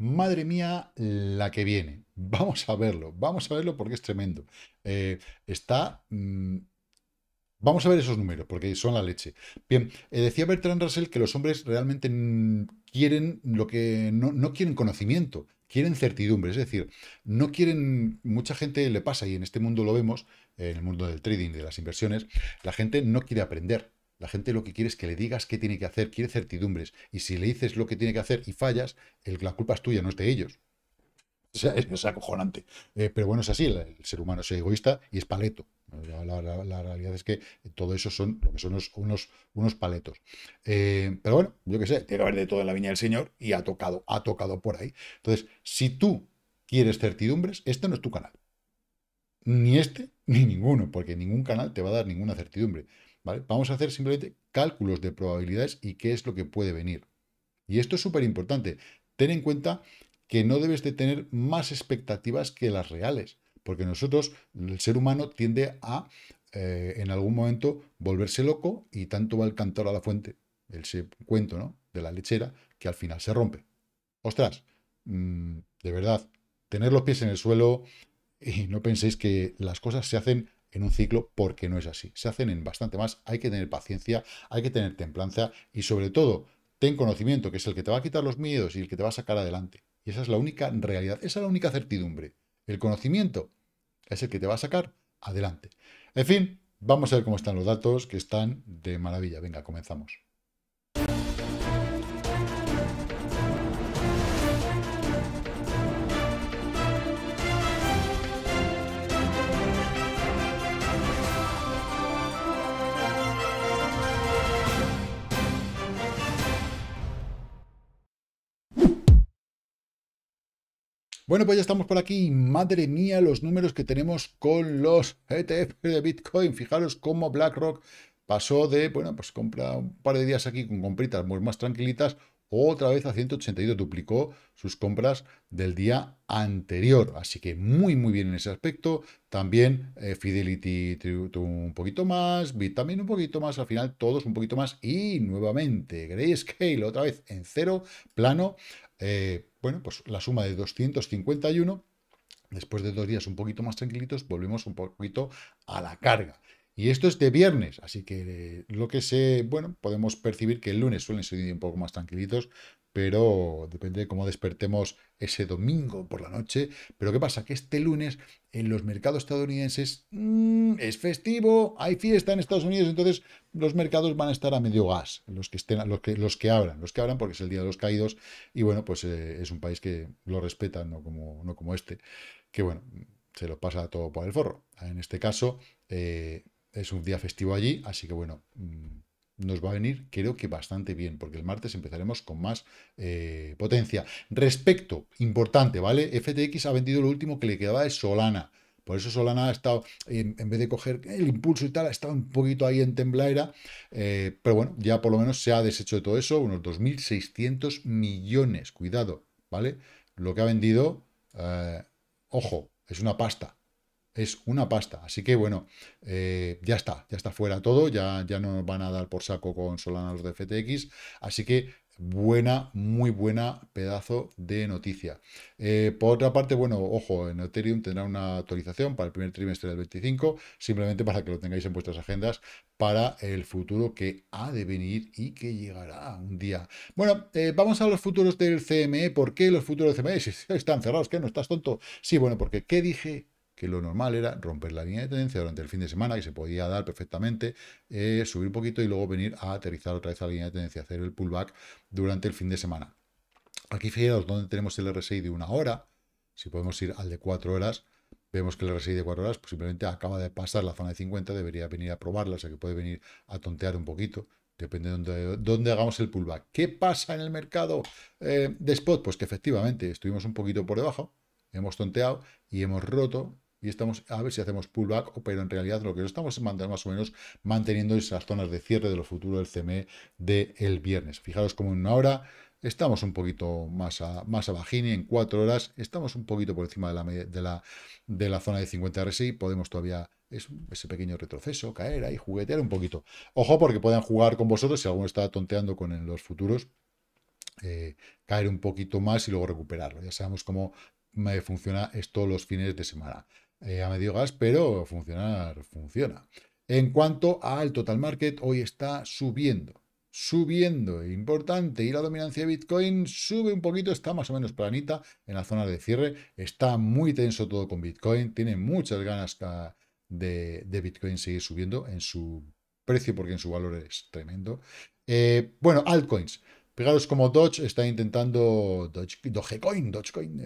Madre mía, la que viene. Vamos a verlo, vamos a verlo porque es tremendo. Eh, está... Mm, vamos a ver esos números porque son la leche. Bien, eh, decía Bertrand Russell que los hombres realmente mm, quieren lo que... No, no quieren conocimiento, quieren certidumbre, es decir, no quieren, mucha gente le pasa, y en este mundo lo vemos, en el mundo del trading, de las inversiones, la gente no quiere aprender, la gente lo que quiere es que le digas qué tiene que hacer, quiere certidumbres. Y si le dices lo que tiene que hacer y fallas, el, la culpa es tuya, no es de ellos. O sea, es, es acojonante. Eh, pero bueno, es así, el, ser humano es egoísta y es paleto. La, realidad es que todo eso son lo que son unos, unos, paletos. Eh, pero bueno, yo qué sé, tiene que haber de todo en la viña del Señor y ha tocado, ha tocado por ahí. Entonces, si tú quieres certidumbres, este no es tu canal. Ni este, ni ninguno, porque ningún canal te va a dar ninguna certidumbre. Vamos a hacer simplemente cálculos de probabilidades y qué es lo que puede venir. Y esto es súper importante. Ten en cuenta que no debes de tener más expectativas que las reales, porque nosotros, el ser humano, tiende a eh, en algún momento volverse loco y tanto va el cantor a la fuente, el cuento ¿no? de la lechera, que al final se rompe. Ostras, mm, de verdad, tener los pies en el suelo y no penséis que las cosas se hacen en un ciclo porque no es así. Se hacen en bastante más, hay que tener paciencia, hay que tener templanza y sobre todo, ten conocimiento, que es el que te va a quitar los miedos y el que te va a sacar adelante. Y esa es la única realidad, esa es la única certidumbre. El conocimiento es el que te va a sacar adelante. En fin, vamos a ver cómo están los datos, que están de maravilla. Venga, comenzamos. Bueno, pues ya estamos por aquí. Madre mía, los números que tenemos con los ETF de Bitcoin. Fijaros cómo BlackRock pasó de, bueno, pues compra un par de días aquí con compritas muy más tranquilitas, otra vez a 182, duplicó sus compras del día anterior. Así que muy, muy bien en ese aspecto. También eh, Fidelity un poquito más, Bit también un poquito más, al final todos un poquito más. Y nuevamente, Grayscale otra vez en cero plano. Eh, bueno, pues la suma de 251, después de dos días un poquito más tranquilitos, volvemos un poquito a la carga. Y esto es de viernes, así que eh, lo que sé, bueno, podemos percibir que el lunes suelen ser un poco más tranquilitos, pero depende de cómo despertemos ese domingo por la noche. Pero ¿qué pasa? Que este lunes en los mercados estadounidenses mm, es festivo, hay fiesta en Estados Unidos, entonces los mercados van a estar a medio gas, los que, estén, los que, los que abran, los que abran porque es el Día de los Caídos y bueno, pues eh, es un país que lo respeta, no como, no como este, que bueno, se lo pasa todo por el forro. En este caso... Eh, es un día festivo allí, así que bueno, mm, nos va a venir creo que bastante bien, porque el martes empezaremos con más eh, potencia. Respecto, importante, ¿vale? FTX ha vendido lo último que le quedaba de Solana. Por eso Solana ha estado, en, vez de coger el impulso y tal, ha estado un poquito ahí en temblera. Eh, pero bueno, ya por lo menos se ha deshecho de todo eso, unos 2.600 millones. Cuidado, ¿vale? Lo que ha vendido, eh, ojo, es una pasta es una pasta. Así que bueno, eh, ya está, ya está fuera todo, ya, ya no van a dar por saco con Solana los de FTX. Así que buena, muy buena pedazo de noticia. Eh, por otra parte, bueno, ojo, en Ethereum tendrá una actualización para el primer trimestre del 25, simplemente para que lo tengáis en vuestras agendas para el futuro que ha de venir y que llegará un día. Bueno, eh, vamos a los futuros del CME. ¿Por qué los futuros del CME? están cerrados, ¿qué? ¿No estás tonto? Sí, bueno, porque ¿qué dije que lo normal era romper la línea de tendencia durante el fin de semana, que se podía dar perfectamente, eh, subir un poquito y luego venir a aterrizar otra vez a la línea de tendencia, hacer el pullback durante el fin de semana. Aquí fijaros donde tenemos el RSI de una hora, si podemos ir al de cuatro horas, vemos que el RSI de cuatro horas pues simplemente acaba de pasar la zona de 50, debería venir a probarla, o sea que puede venir a tontear un poquito, depende de dónde, hagamos el pullback. ¿Qué pasa en el mercado eh, de spot? Pues que efectivamente estuvimos un poquito por debajo, hemos tonteado y hemos roto y estamos a ver si hacemos pullback, pero en realidad lo que estamos mantener más o menos manteniendo esas zonas de cierre de los futuros del CME del viernes. Fijaros como en una hora estamos un poquito más, a, más en cuatro horas estamos un poquito por encima de la, de la, de la zona de 50 RSI, podemos todavía ese pequeño retroceso, caer ahí, juguetear un poquito. Ojo porque puedan jugar con vosotros si alguno está tonteando con los futuros. Eh, caer un poquito más y luego recuperarlo. Ya sabemos cómo funciona esto los fines de semana. Eh, a medio gas, pero funcionar funciona. En cuanto al total market, hoy está subiendo. Subiendo, importante. Y la dominancia de Bitcoin sube un poquito, está más o menos planita en la zona de cierre. Está muy tenso todo con Bitcoin. Tiene muchas ganas de, Bitcoin seguir subiendo en su precio porque en su valor es tremendo. Eh, bueno, altcoins. Fijaros como Dodge está intentando, Doge, Dogecoin,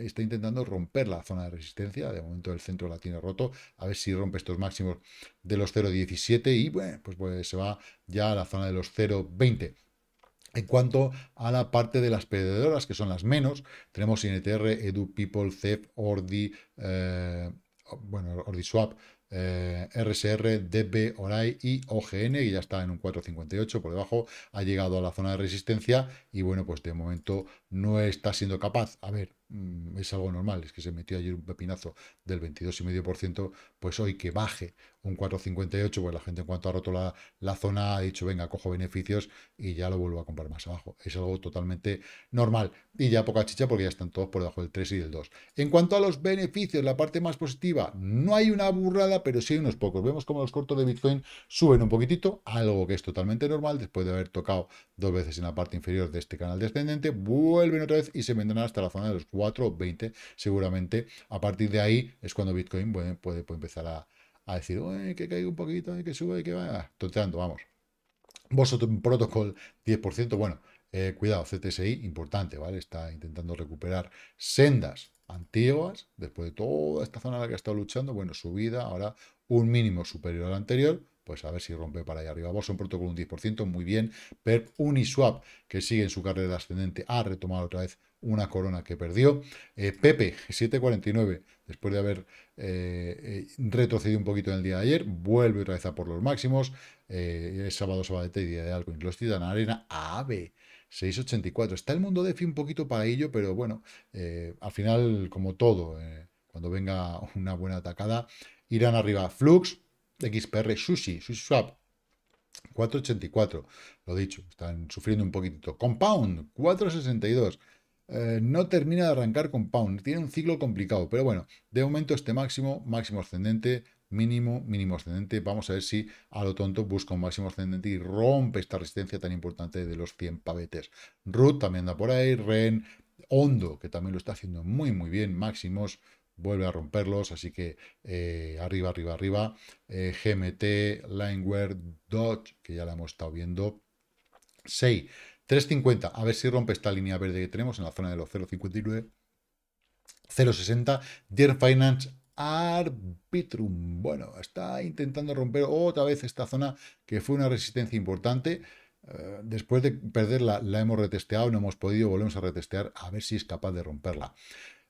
está intentando romper la zona de resistencia. De momento el centro la tiene roto. A ver si rompe estos máximos de los 0.17 y pues, pues se va ya a la zona de los 0.20. En cuanto a la parte de las perdedoras, que son las menos, tenemos INTR, Edu People, Ordi, eh, bueno, OrdiSwap, Swap, eh, RSR, DB, ORAI y OGN, y ya está en un 4.58 por debajo, ha llegado a la zona de resistencia y bueno, pues de momento no está siendo capaz. A ver, Mm, es algo normal, es que se metió ayer un pepinazo del 22,5%, pues hoy que baje un 4,58, pues la gente en cuanto ha roto la, zona ha dicho, venga, cojo beneficios y ya lo vuelvo a comprar más abajo. Es algo totalmente normal y ya poca chicha porque ya están todos por debajo del 3 y del 2. En cuanto a los beneficios, la parte más positiva, no hay una burrada, pero sí hay unos pocos. Vemos como los cortos de Bitcoin suben un poquitito, algo que es totalmente normal después de haber tocado dos veces en la parte inferior de este canal descendente, vuelven otra vez y se vendrán hasta la zona de los 20, seguramente. A partir de ahí es cuando Bitcoin puede, empezar a, decir, que caiga un poquito, que sube, que va, tonteando, vamos. Boston Protocol 10%, bueno, eh, cuidado, CTSI, importante, ¿vale? Está intentando recuperar sendas antiguas, después de toda esta zona en la que ha estado luchando, bueno, subida, ahora un mínimo superior al anterior, pues a ver si rompe para allá arriba. Boston Protocol un 10%, muy bien. PERP Uniswap, que sigue en su carrera ascendente, ha retomado otra vez una corona que perdió. Eh, Pepe, 7,49, después de haber eh, eh, retrocedido un poquito en el día de ayer, vuelve otra vez a por los máximos. Eh, es sábado, sábado y día de algo. Los Titan Arena, AVE. 6,84. Está el mundo de fin un poquito para ello, pero bueno, al final, como todo, cuando venga una buena atacada, irán arriba Flux, XPR, Sushi, swap 4,84. Lo dicho, están sufriendo un poquitito. Compound, 4,62. Eh, no termina de arrancar con Pound. Tiene un ciclo complicado, pero bueno, de momento este máximo, máximo ascendente, mínimo, mínimo ascendente. Vamos a ver si a lo tonto busca un máximo ascendente y rompe esta resistencia tan importante de los 100 pavetes. Root también da por ahí, Ren, Hondo, que también lo está haciendo muy, muy bien, máximos. Vuelve a romperlos, así que eh, arriba, arriba, arriba. Eh, GMT, Lineware, Dodge, que ya la hemos estado viendo. 6 3.50, a ver si rompe esta línea verde que tenemos en la zona de los 0.59. 0.60, Dear Finance Arbitrum. Bueno, está intentando romper otra vez esta zona que fue una resistencia importante. Eh, después de perderla, la hemos retesteado, no hemos podido, volvemos a retestear a ver si es capaz de romperla.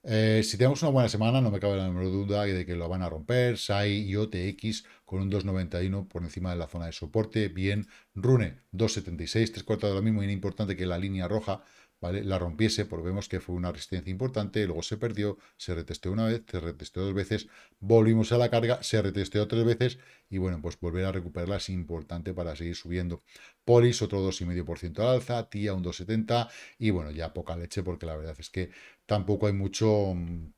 Eh, si tenemos una buena semana, no me cabe la menor duda de que lo van a romper. SAI y OTX con un 2,91 por encima de la zona de soporte. Bien, Rune 2,76, tres cuartos de lo mismo. Y importante que la línea roja la rompiese, porque vemos que fue una resistencia importante, luego se perdió, se retesteó una vez, se retesteó dos veces, volvimos a la carga, se retesteó tres veces, y bueno, pues volver a recuperarla es importante para seguir subiendo. Polis, otro 2,5% al alza, TIA un 2,70, y bueno, ya poca leche, porque la verdad es que tampoco hay mucho mm,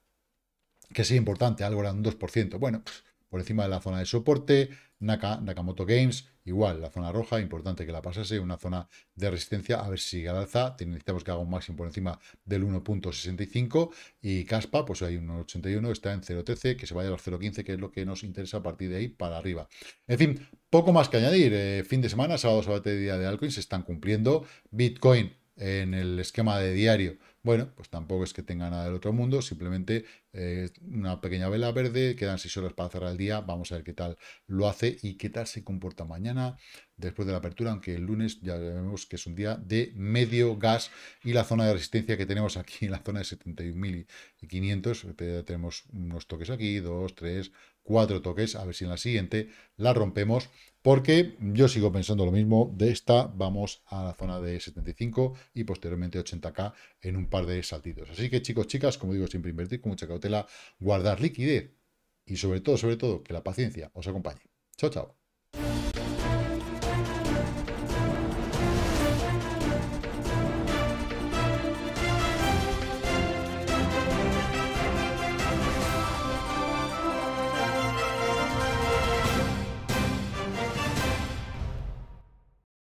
que sea importante, algo era un 2%. Bueno, pues por encima de la zona de soporte. Nakamoto Games, igual, la zona roja, importante que la pasase, una zona de resistencia, a ver si sigue alza, necesitamos que haga un máximo por encima del 1.65 y Caspa, pues hay un 81, está en 0.13, que se vaya a los 0.15, que es lo que nos interesa a partir de ahí para arriba. En fin, poco más que añadir, eh, fin de semana, sábado, sábado, día de altcoins, se están cumpliendo, Bitcoin en el esquema de diario. Bueno, pues tampoco es que tenga nada del otro mundo, simplemente eh, una pequeña vela verde, quedan 6 horas para cerrar el día, vamos a ver qué tal lo hace y qué tal se comporta mañana, después de la apertura, aunque el lunes ya vemos que es un día de medio gas y la zona de resistencia que tenemos aquí en la zona de 71.500, eh, tenemos unos toques aquí, dos, tres, cuatro toques, a ver si en la siguiente la rompemos, porque yo sigo pensando lo mismo, de esta vamos a la zona de 75 y posteriormente 80k en un par de saltitos. Así que chicos, chicas, como digo, siempre invertir con mucha cautela, guardar liquidez y sobre todo, sobre todo, que la paciencia os acompañe. Chao, chao.